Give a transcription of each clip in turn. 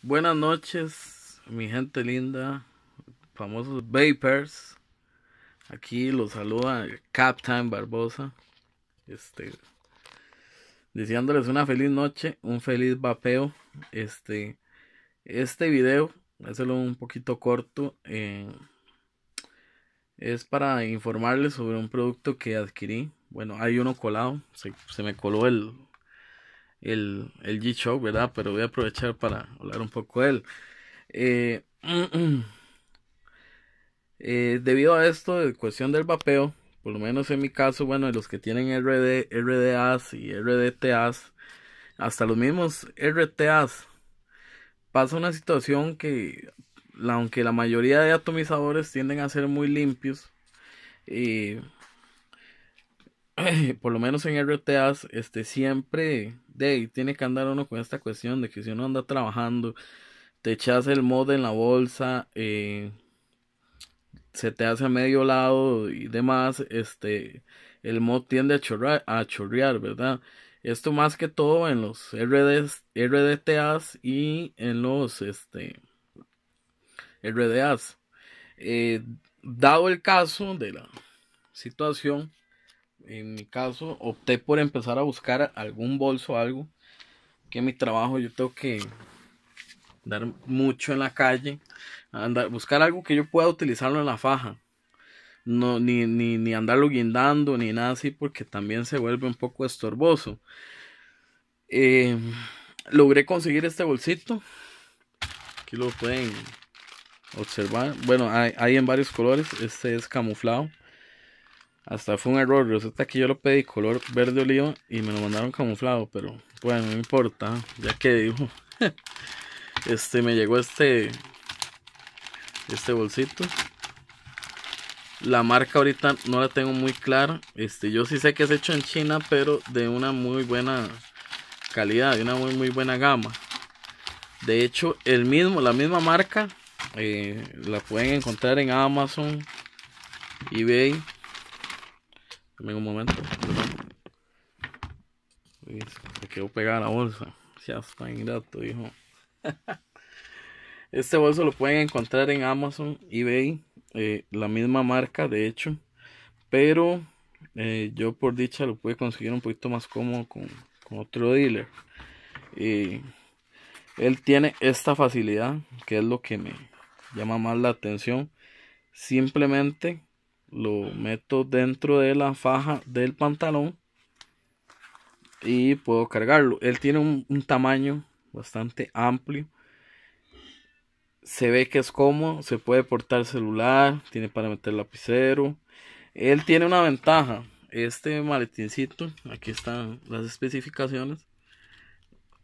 Buenas noches, mi gente linda, famosos vapers. Aquí los saluda Captain Barbosa. Este diciéndoles una feliz noche, un feliz vapeo. Este este video, hacerlo un poquito corto, eh, es para informarles sobre un producto que adquirí. Bueno, hay uno colado, se me coló el el, el g shock ¿verdad? Pero voy a aprovechar para hablar un poco de él. Eh, eh, debido a esto, de cuestión del vapeo, por lo menos en mi caso, bueno, de los que tienen RD, RDAs y RDTAs, hasta los mismos RTAs, pasa una situación que, aunque la mayoría de atomizadores tienden a ser muy limpios, y... Eh, por lo menos en RTAs, este, siempre tiene que andar uno con esta cuestión de que si uno anda trabajando, te echas el mod en la bolsa, eh, se te hace a medio lado y demás, este, el mod tiende a, chorrar, chorrear, ¿verdad? Esto más que todo en los RDs, RDTAs y en los este, RDAs. Eh, dado el caso de la situación, en mi caso, opté por empezar a buscar algún bolso, o algo, que en mi trabajo yo tengo que dar mucho en la calle, andar, buscar algo que yo pueda utilizarlo en la faja. No, ni, ni, ni andarlo guindando, ni nada así, porque también se vuelve un poco estorboso. Eh, logré conseguir este bolsito. Aquí lo pueden observar. Bueno, hay en varios colores. Este es camuflado. Hasta fue un error. Resulta que yo lo pedí color verde oliva y me lo mandaron camuflado. Pero bueno, no importa. Ya que dijo. este me llegó este. Este bolsito. La marca ahorita no la tengo muy clara. Este, yo sí sé que es hecho en China, pero de una muy buena calidad, de una muy, muy buena gama. De hecho, el mismo, la misma marca eh, la pueden encontrar en Amazon, eBay Dame un momento. Perdón. se quedó pegada la bolsa. Ya está ingrato, hijo. este bolso lo pueden encontrar en Amazon, eBay, eh, la misma marca, de hecho. Pero eh, yo por dicha lo pude conseguir un poquito más cómodo con, otro dealer. Y él tiene esta facilidad, que es lo que me llama más la atención. Simplemente lo meto dentro de la faja del pantalón y puedo cargarlo. Él tiene un, tamaño bastante amplio. Se ve que es cómodo, se puede portar celular, tiene para meter lapicero. Él tiene una ventaja. Este maletincito, aquí están las especificaciones.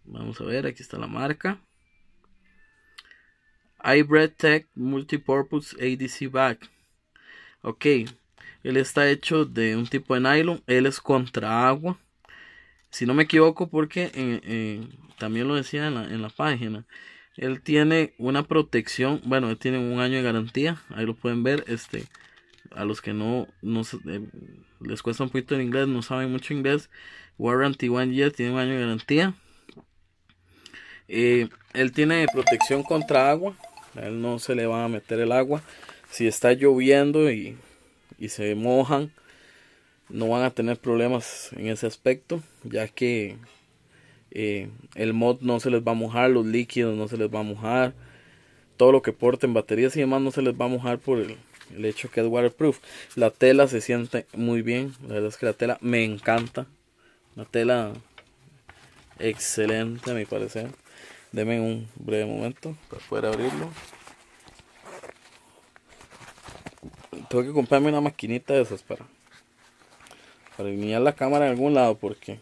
Vamos a ver, aquí está la marca. iBread Tech Multipurpose ADC Bag Ok, él está hecho de un tipo de nylon, él es contra agua. Si no me equivoco, porque eh, eh, también lo decía en la, en la, página. Él tiene una protección, bueno, él tiene un año de garantía, ahí lo pueden ver, este, a los que no, no eh, les cuesta un poquito en inglés, no saben mucho inglés, warranty one year, tiene un año de garantía. él tiene protección contra agua, él no se le va a meter el agua si está lloviendo y, se mojan, no van a tener problemas en ese aspecto, ya que eh, el mod no se les va a mojar, los líquidos no se les va a mojar, todo lo que porten baterías y demás no se les va a mojar por el, hecho que es waterproof. La tela se siente muy bien, la verdad es que la tela me encanta, la tela excelente a mi parecer. Deme un breve momento para poder abrirlo. tengo que comprarme una maquinita de esas para, para alinear la cámara en algún lado porque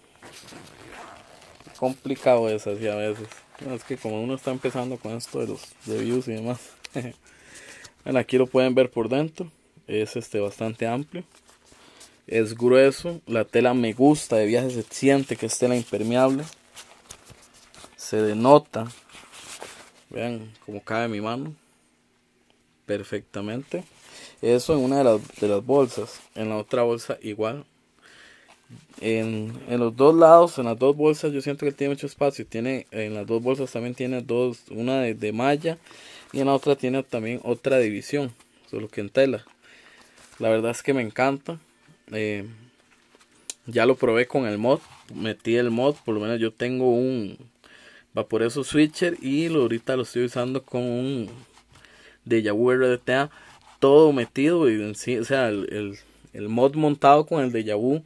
es complicado es así a veces. es que como uno está empezando con esto de los reviews y demás. bueno, aquí lo pueden ver por dentro. Es este bastante amplio. Es grueso. La tela me gusta. De viaje se siente que es tela impermeable. Se denota. Vean cómo cabe mi mano. Perfectamente. Eso en una de las, de las bolsas. En la otra bolsa igual. En, los dos lados, en las dos bolsas, yo siento que tiene mucho espacio. Tiene, en las dos bolsas también tiene dos, una de, malla y en la otra tiene también otra división, solo que en tela. La verdad es que me encanta. Eh, ya lo probé con el mod, metí el mod, por lo menos yo tengo un vaporoso switcher y lo, ahorita lo estoy usando con un de de RDTA todo metido y o sea, el, mod montado con el de vu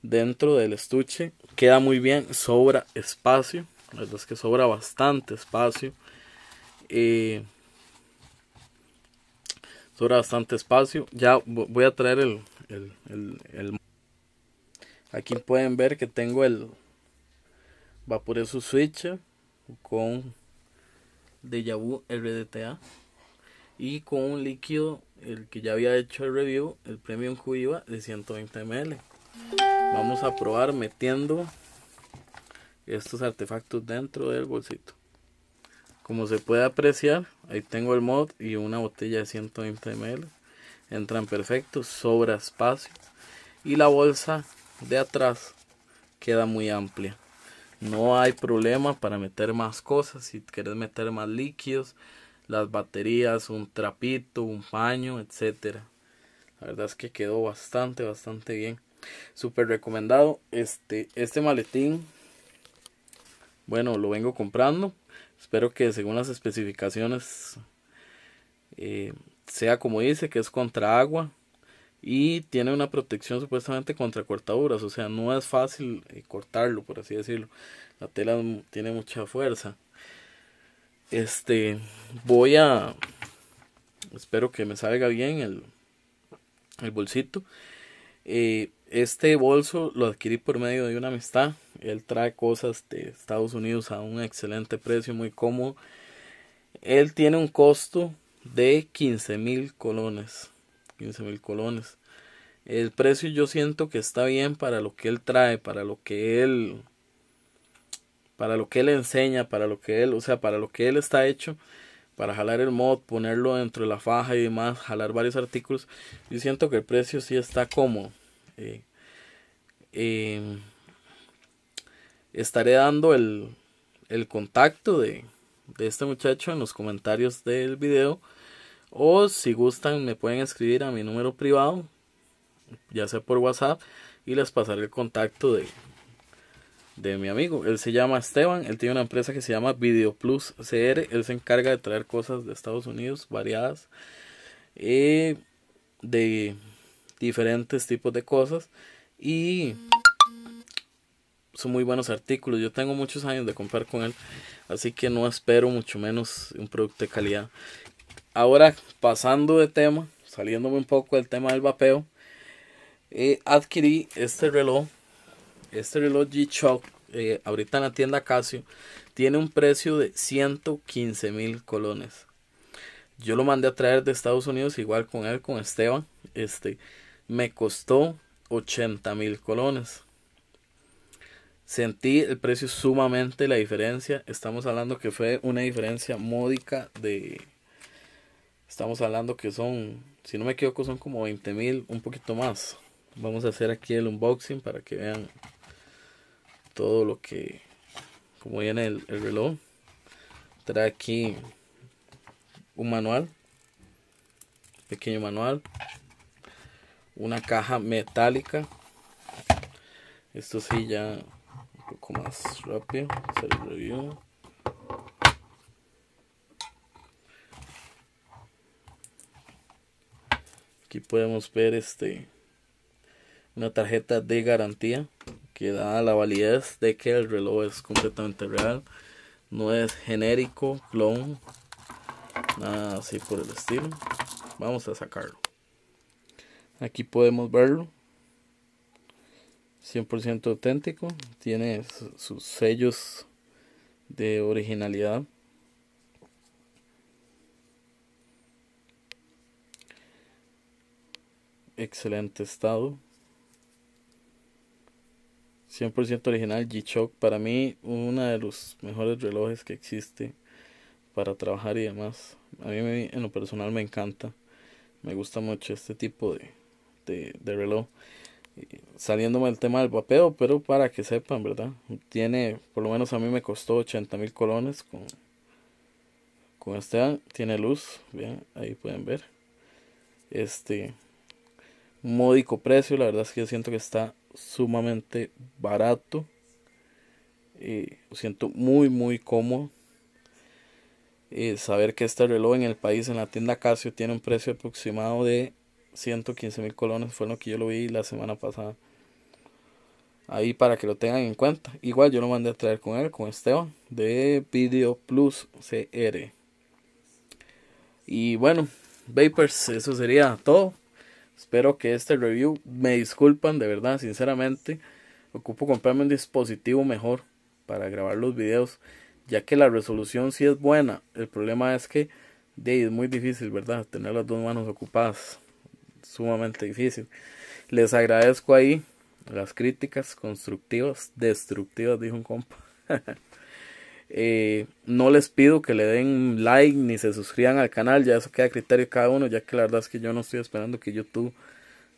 dentro del estuche queda muy bien, sobra espacio, la verdad es que sobra bastante espacio. Eh, sobra bastante espacio. Ya voy a traer el, el, Aquí pueden ver que tengo el Vaporeso Switch con Deja Vu RDTA y con un líquido el que ya había hecho el review, el Premium Juiva de 120 ml. Vamos a probar metiendo estos artefactos dentro del bolsito. Como se puede apreciar, ahí tengo el mod y una botella de 120 ml. Entran perfectos, sobra espacio. Y la bolsa de atrás queda muy amplia. No hay problema para meter más cosas. Si quieres meter más líquidos, las baterías, un trapito, un paño, etcétera. La verdad es que quedó bastante, bastante bien. Súper recomendado. Este, este maletín, bueno, lo vengo comprando. Espero que según las especificaciones eh, sea como dice, que es contra agua. Y tiene una protección supuestamente contra cortaduras. O sea, no es fácil eh, cortarlo, por así decirlo. La tela tiene mucha fuerza. Este, voy a... Espero que me salga bien el, el bolsito. Eh, este bolso lo adquirí por medio de una amistad. Él trae cosas de Estados Unidos a un excelente precio, muy cómodo. Él tiene un costo de 15 mil colones. 15 mil colones. El precio yo siento que está bien para lo que él trae, para lo que él para lo que él enseña, para lo que él, o sea, para lo que él está hecho, para jalar el mod, ponerlo dentro de la faja y demás, jalar varios artículos, yo siento que el precio sí está como. Eh, em, estaré dando el, contacto de, de este muchacho en los comentarios del video. O si gustan, me pueden escribir a mi número privado, ya sea por WhatsApp, y les pasaré el contacto de, de mi amigo. Él se llama Esteban, él tiene una empresa que se llama Video Plus CR, él se encarga de traer cosas de Estados Unidos variadas, y eh, de diferentes tipos de cosas y son muy buenos artículos. Yo tengo muchos años de comprar con él, así que no espero mucho menos un producto de calidad. Ahora pasando de tema, saliéndome un poco del tema del vapeo, eh, adquirí este reloj este reloj G-Shock, ahorita en la tienda Casio, tiene un precio de 115 mil colones. Yo lo mandé a traer de Estados Unidos, igual con él, con Esteban. Este, me costó 80 mil colones. Sentí el precio sumamente la diferencia. Estamos hablando que fue una diferencia módica de... Estamos hablando que son, si no me equivoco, son como 20 mil, un poquito más. Vamos a hacer aquí el unboxing para que vean todo lo que como viene el, el reloj trae aquí un manual pequeño manual una caja metálica esto sí ya un poco más rápido aquí podemos ver este una tarjeta de garantía que da la validez de que el reloj es completamente real, no es genérico, clon, nada así por el estilo. Vamos a sacarlo. Aquí podemos verlo. 100% auténtico, tiene sus sellos de originalidad. Excelente estado. 100% original G-Shock. Para mí, uno de los mejores relojes que existe para trabajar y demás. A mí en lo personal me encanta. Me gusta mucho este tipo de, reloj. saliéndome del tema del vapeo, pero para que sepan, ¿verdad? Tiene, por lo menos a mí me costó 80 mil colones con, con este. Tiene luz, bien, ahí pueden ver. Este módico precio, la verdad es que yo siento que está sumamente barato. y siento muy, muy cómodo. Eh, saber que este reloj en el país, en la tienda Casio, tiene un precio aproximado de 115 mil colones. Fue lo que yo lo vi la semana pasada. Ahí para que lo tengan en cuenta. Igual yo lo mandé a traer con él, con Esteban, de Video Plus CR. Y bueno, Vapers, eso sería todo. Espero que este review, me disculpan de verdad, sinceramente, ocupo comprarme un dispositivo mejor para grabar los videos, ya que la resolución sí es buena. El problema es que de, es muy difícil, ¿verdad? Tener las dos manos ocupadas, sumamente difícil. Les agradezco ahí las críticas constructivas, destructivas, dijo un compa. Eh, no les pido que le den like ni se suscriban al canal, ya eso queda a criterio de cada uno, ya que la verdad es que yo no estoy esperando que YouTube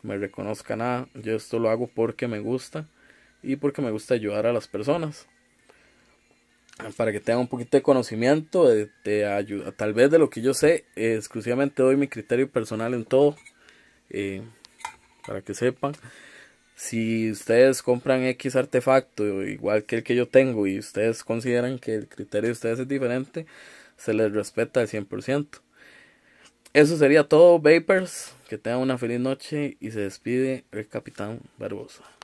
me reconozca nada. Yo esto lo hago porque me gusta y porque me gusta ayudar a las personas. Para que tengan un poquito de conocimiento, de, tal vez de lo que yo sé, exclusivamente doy mi criterio personal en todo, eh, para que sepan si ustedes compran X artefacto, igual que el que yo tengo, y ustedes consideran que el criterio de ustedes es diferente, se les respeta al 100%. Eso sería todo, Vapers. Que tengan una feliz noche y se despide el Capitán Barbosa.